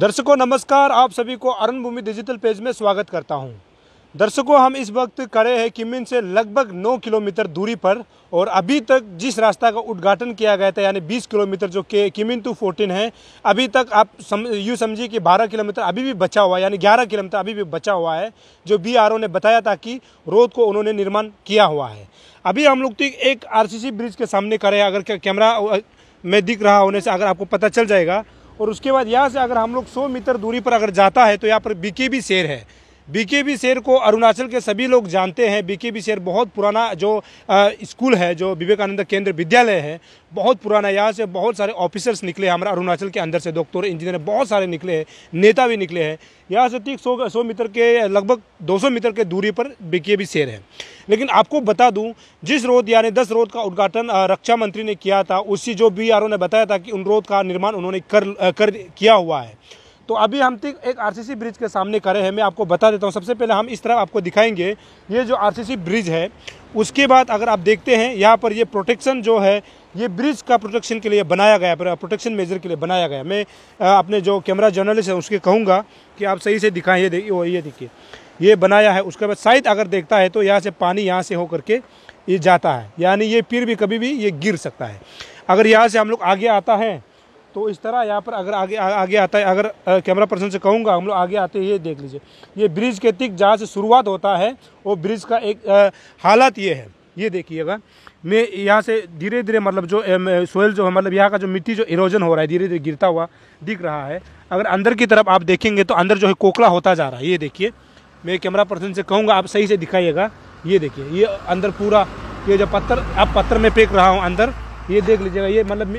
दर्शकों नमस्कार आप सभी को अरुण भूमि डिजिटल पेज में स्वागत करता हूं। दर्शकों हम इस वक्त खड़े हैं किमिन से लगभग 9 किलोमीटर दूरी पर और अभी तक जिस रास्ता का उद्घाटन किया गया था यानी 20 किलोमीटर जो के किमिन टू 14 है अभी तक आप सम, यूँ समझिए कि 12 किलोमीटर अभी भी बचा हुआ है यानी 11 किलोमीटर अभी भी बचा हुआ है जो बी ने बताया था कि रोड को उन्होंने निर्माण किया हुआ है अभी हम लोग तो एक आर ब्रिज के सामने खड़े हैं अगर कैमरा में दिख रहा होने से अगर आपको पता चल जाएगा और उसके बाद यहाँ से अगर हम लोग सौ मीटर दूरी पर अगर जाता है तो यहाँ पर बीके भी शेर है बीकेबी शेर को अरुणाचल के सभी लोग जानते हैं बीकेबी शेर बहुत पुराना जो स्कूल है जो विवेकानंद केंद्र विद्यालय है बहुत पुराना यहाँ से बहुत सारे ऑफिसर्स निकले हैं हमारा अरुणाचल के अंदर से डॉक्टर इंजीनियर बहुत सारे निकले हैं नेता भी निकले हैं यहाँ से ठीक सौ सौ मीटर के लगभग 200 मीटर के दूरी पर बीकेबी शेर है लेकिन आपको बता दूँ जिस रोड यानी दस रोड का उद्घाटन रक्षा मंत्री ने किया था उसी जो बी ने बताया था कि उन रोड का निर्माण उन्होंने कर, कर किया हुआ है तो अभी हम तक एक आरसीसी ब्रिज के सामने खड़े हैं मैं आपको बता देता हूँ सबसे पहले हम इस तरफ आपको दिखाएंगे ये जो आरसीसी ब्रिज है उसके बाद अगर आप देखते हैं यहाँ पर ये प्रोटेक्शन जो है ये ब्रिज का प्रोटेक्शन के लिए बनाया गया प्रोटेक्शन मेजर के लिए बनाया गया मैं अपने जो कैमरा जर्नलिस्ट है उसके कहूँगा कि आप सही से दिखाएँ ये देखिए ये देखिए ये बनाया है उसके बाद शायद अगर देखता है तो यहाँ से पानी यहाँ से होकर के ये जाता है यानी ये फिर भी कभी भी ये गिर सकता है अगर यहाँ से हम लोग आगे आता है तो इस तरह यहाँ पर अगर आगे आगे आता है अगर कैमरा पर्सन से कहूँगा हम लोग आगे आते ये देख लीजिए ये ब्रिज के तिक जहाँ से शुरुआत होता है वो ब्रिज का एक आ, हालत ये है ये देखिएगा मैं यहाँ से धीरे धीरे मतलब जो सोयल जो है मतलब यहाँ का जो मिट्टी जो इरोजन हो रहा है धीरे धीरे गिरता हुआ दिख रहा है अगर अंदर की तरफ आप देखेंगे तो अंदर जो है कोकला होता जा रहा है ये देखिए मैं कैमरा पर्सन से कहूँगा आप सही से दिखाइएगा ये देखिए ये अंदर पूरा ये जो पत्थर आप पत्थर में फेंक रहा हूँ अंदर ये देख लीजिएगा ये मतलब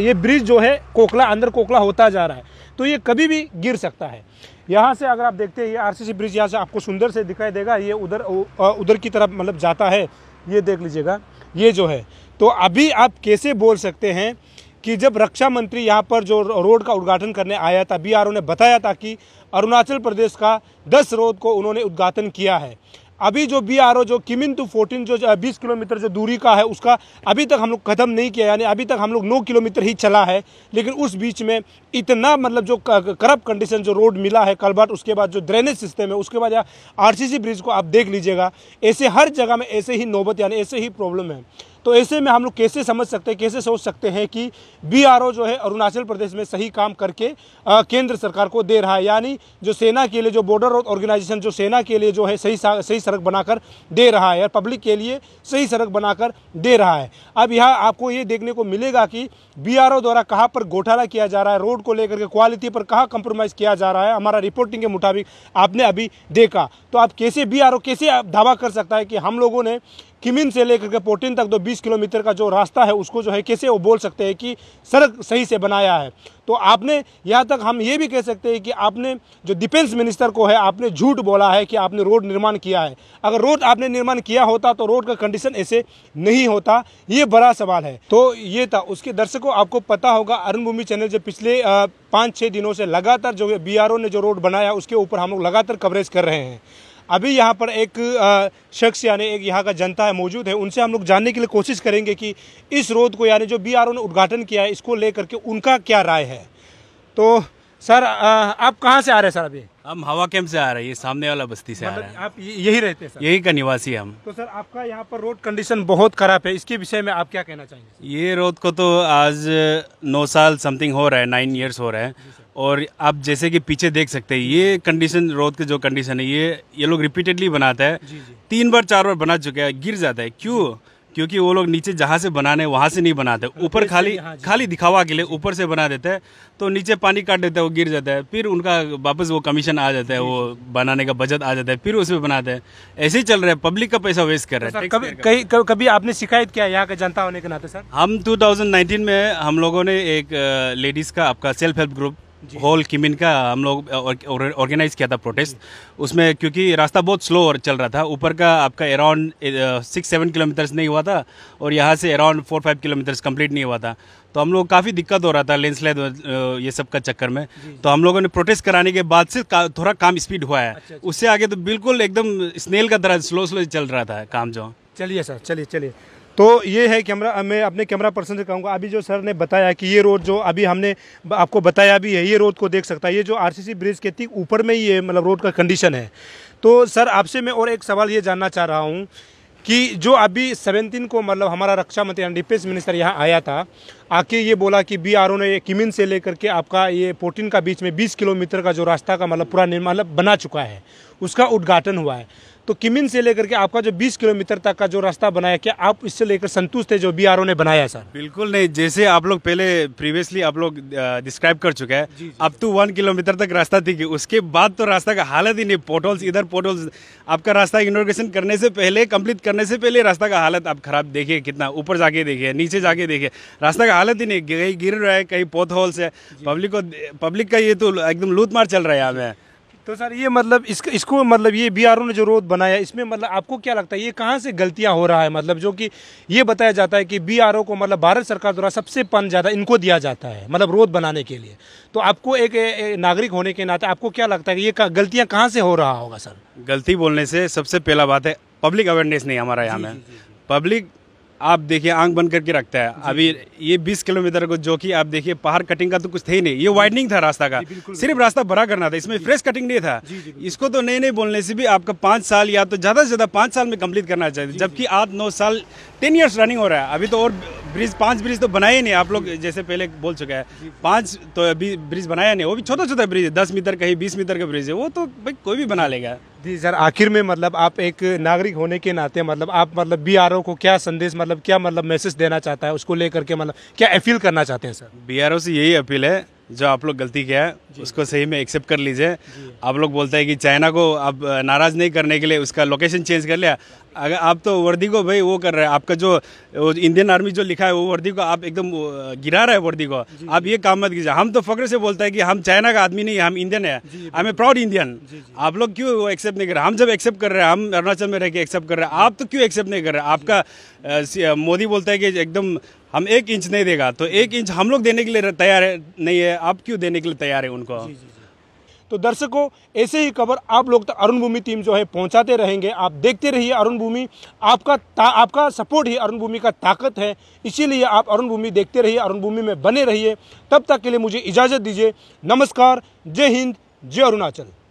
ये ब्रिज जो है कोकला अंदर कोकला होता जा रहा है तो ये कभी भी गिर सकता है यहाँ से अगर आप देखते हैं ये आरसीसी ब्रिज यहाँ से आपको सुंदर से दिखाई देगा ये उधर उधर की तरफ मतलब जाता है ये देख लीजिएगा ये जो है तो अभी आप कैसे बोल सकते हैं कि जब रक्षा मंत्री यहाँ पर जो रोड का उद्घाटन करने आया था बी ने बताया था कि अरुणाचल प्रदेश का दस रोड को उन्होंने उद्घाटन किया है अभी जो बी आर ओ जो किमिन टू फोर्टीन जो बीस किलोमीटर जो दूरी का है उसका अभी तक हम लोग खत्म नहीं किया यानी अभी तक हम लोग नौ किलोमीटर ही चला है लेकिन उस बीच में इतना मतलब जो करप्ट कंडीशन जो रोड मिला है कलबाट उसके बाद जो ड्रेनेज सिस्टम है उसके बाद आर ब्रिज को आप देख लीजिएगा ऐसे हर जगह में ऐसे ही नौबत यानी ऐसे ही प्रॉब्लम है तो ऐसे में हम लोग कैसे समझ सकते हैं कैसे सोच सकते हैं कि बी जो है अरुणाचल प्रदेश में सही काम करके आ, केंद्र सरकार को दे रहा है यानी जो सेना के लिए जो बॉर्डर ऑर्गेनाइजेशन जो सेना के लिए जो है सही सही सड़क बनाकर दे रहा है और पब्लिक के लिए सही सड़क बनाकर दे रहा है अब यहाँ आपको ये देखने को मिलेगा कि बी द्वारा कहाँ पर घोटाला किया जा रहा है रोड को लेकर के क्वालिटी पर कहाँ कंप्रोमाइज़ किया जा रहा है हमारा रिपोर्टिंग के मुताबिक आपने अभी देखा तो आप कैसे बी कैसे आप दावा कर सकता है कि हम लोगों ने किमिन से लेकर के पोटिन तक दो 20 किलोमीटर का जो रास्ता है उसको जो है कैसे वो बोल सकते हैं कि सड़क सही से बनाया है तो आपने यहाँ तक हम ये भी कह सकते हैं कि आपने जो डिफेंस मिनिस्टर को है आपने झूठ बोला है कि आपने रोड निर्माण किया है अगर रोड आपने निर्माण किया होता तो रोड का कंडीशन ऐसे नहीं होता ये बड़ा सवाल है तो ये था उसके दर्शकों आपको पता होगा अरुण भूमि चैनल जो पिछले पाँच छः दिनों से लगातार जो बी ने जो रोड बनाया उसके ऊपर हम लोग लगातार कवरेज कर रहे हैं अभी यहाँ पर एक शख्स यानी एक यहाँ का जनता है मौजूद है उनसे हम लोग जानने के लिए कोशिश करेंगे कि इस रोड को यानी जो बी ने उद्घाटन किया है इसको लेकर के उनका क्या राय है तो सर आप कहाँ से आ रहे हैं सर अभी हम हवा कैंप से आ रहे हैं ये सामने वाला बस्ती से मतलब आ रहे मतलब हैं आप यही रहते हैं यही का निवासी हम तो सर आपका यहाँ पर रोड कंडीशन बहुत खराब है इसके विषय में आप क्या कहना चाहेंगे ये रोड को तो आज नौ साल समथिंग हो रहा है नाइन ईयर्स हो रहा है और आप जैसे कि पीछे देख सकते हैं ये कंडीशन रोड के जो कंडीशन है ये ये लोग रिपीटेडली बनाता है जी जी। तीन बार चार बार बना चुके हैं गिर जाता है क्यों क्योंकि वो लोग नीचे जहाँ से बनाने वहाँ से नहीं बनाते हाँ, ऊपर खाली हाँ, खाली दिखावा के लिए ऊपर से बना देते हैं तो नीचे पानी काट देता है वो गिर जाता है फिर उनका वापस वो कमीशन आ जाता है वो बनाने का बजट आ जाता है फिर उसमें बनाते हैं ऐसे ही चल रहा है पब्लिक का पैसा वेस्ट कर रहे हैं तो कभी कभी आपने शिकायत किया यहाँ का जनता होने के नाते सर हम टू में हम लोगों ने एक लेडीज़ का आपका सेल्फ हेल्प ग्रुप होल किमिन का हम लोग ऑर्गेनाइज किया था प्रोटेस्ट उसमें क्योंकि रास्ता बहुत स्लो और चल रहा था ऊपर का आपका अराउंड सिक्स सेवन किलोमीटर्स नहीं हुआ था और यहाँ से around four five kilometers complete नहीं हुआ था तो हम लोग काफ़ी दिक्कत हो रहा था लैंडस्लाइड ये सब का चक्कर में तो हम लोगों ने प्रोटेस्ट कराने के बाद से का, थोड़ा काम स्पीड हुआ है अच्छा, अच्छा। उससे आगे तो बिल्कुल एकदम स्नेल का तरह स्लो स्लो चल रहा था काम जो चलिए सर चलिए चलिए तो ये है कैमरा मैं अपने कैमरा पर्सन से कहूँगा अभी जो सर ने बताया कि ये रोड जो अभी हमने आपको बताया भी है ये रोड को देख सकता है ये जो आरसीसी ब्रिज के ठीक ऊपर में ही है मतलब रोड का कंडीशन है तो सर आपसे मैं और एक सवाल ये जानना चाह रहा हूँ कि जो अभी सेवनटीन को मतलब हमारा रक्षा मंत्री डिफेंस मिनिस्टर यहाँ आया था आके ये बोला कि बी आर ओ ने किमिन से लेकर के आपका ये पोटिन का बीच में 20 किलोमीटर का जो रास्ता का मतलब पूरा निर्माण मतलब बना चुका है उसका उद्घाटन हुआ है तो किमिन से लेकर के आपका जो 20 किलोमीटर तक का जो रास्ता बनाया क्या आप इससे लेकर संतुष्ट है जो बी ने बनाया सर बिल्कुल नहीं जैसे आप लोग पहले प्रीवियसली आप लोग डिस्क्राइब कर चुके हैं अब तो वन किलोमीटर तक रास्ता थी कि उसके बाद तो रास्ता का हालत ही नहीं पोर्टल्स इधर पोर्टल्स आपका रास्ता इनोग्रेशन करने से पहले कंप्लीट करने से पहले रास्ता का हालत आप खराब देखिए कितना ऊपर जाके देखिए नीचे जाके देखिए रास्ता का हालत ही नहीं कहीं गिर रहा है कहीं पोथ होल्स है पब्लिक को पब्लिक का ये तो एकदम लूट मार चल रहा है यहाँ तो सर ये मतलब इसको इसको मतलब ये बी ने जो रोड बनाया इसमें मतलब आपको क्या लगता है ये कहाँ से गलतियाँ हो रहा है मतलब जो कि ये बताया जाता है कि बी को मतलब भारत सरकार द्वारा सबसे पन ज़्यादा इनको दिया जाता है मतलब रोड बनाने के लिए तो आपको एक, एक नागरिक होने के नाते आपको क्या लगता है कि ये गलतियाँ कहाँ से हो रहा होगा सर गलती बोलने से सबसे पहला बात है पब्लिक अवेयरनेस नहीं हमारा यहाँ में पब्लिक आप देखिए आंख बंद करके रखता है अभी ये 20 किलोमीटर को जो कि आप देखिए पहाड़ कटिंग का तो कुछ थे ही नहीं ये वाइडनिंग था रास्ता का सिर्फ रास्ता भरा करना था इसमें फ्रेश कटिंग नहीं था इसको तो नए नए बोलने से भी आपका पांच साल या तो ज़्यादा से ज़्यादा पांच साल में कम्प्लीट करना चाहिए जबकि आठ नौ साल टेन ईयर्स रनिंग हो रहा है अभी तो और ब्रिज पांच ब्रिज तो बनाए ही नहीं आप लोग जैसे पहले बोल चुका है पांच तो अभी ब्रिज बनाया नहीं वो भी छोटा छोटा ब्रिज है दस मीटर का ही बीस मीटर का ब्रिज है वो तो भाई कोई भी बना लेगा जी सर आखिर में मतलब आप एक नागरिक होने के नाते मतलब आप मतलब बी आर ओ को क्या संदेश मतलब क्या मतलब मैसेज देना चाहता है उसको लेकर के मतलब क्या अपील करना चाहते हैं सर बी आर ओ से यही अपील है जो आप लोग गलती किया है उसको सही में एक्सेप्ट कर लीजिए आप लोग बोलते हैं कि चाइना को आप नाराज़ नहीं करने के लिए उसका लोकेशन चेंज कर लिया अगर आप तो वर्दी को भाई वो कर रहे हैं आपका जो इंडियन आर्मी जो लिखा है वो वर्दी को आप एकदम गिरा रहे हैं वर्दी को आप ये काम मत कीजिए हम तो फख्र से बोलते हैं कि हम चाइना का आदमी नहीं हम इंडियन है आई एम प्राउड इंडियन आप लोग क्यों वो एक्सेप्ट नहीं कर रहे हम जब एक्सेप्ट कर रहे हैं हम अरुणाचल में रह के एक्सेप्ट कर रहे हैं आप तो क्यों एक्सेप्ट नहीं कर रहे आपका मोदी बोलता है कि एकदम हम एक इंच नहीं देगा तो एक इंच हम लोग देने के लिए तैयार है नहीं है आप क्यों देने के लिए तैयार है उनको जी, जी, जी। तो दर्शकों ऐसे ही खबर आप लोग तो अरुण भूमि टीम जो है पहुंचाते रहेंगे आप देखते रहिए अरुण भूमि आपका आपका सपोर्ट ही अरुण भूमि का ताकत है इसीलिए आप अरुण भूमि देखते रहिए अरुण भूमि में बने रहिए तब तक के लिए मुझे इजाज़त दीजिए नमस्कार जय हिंद जय अरुणाचल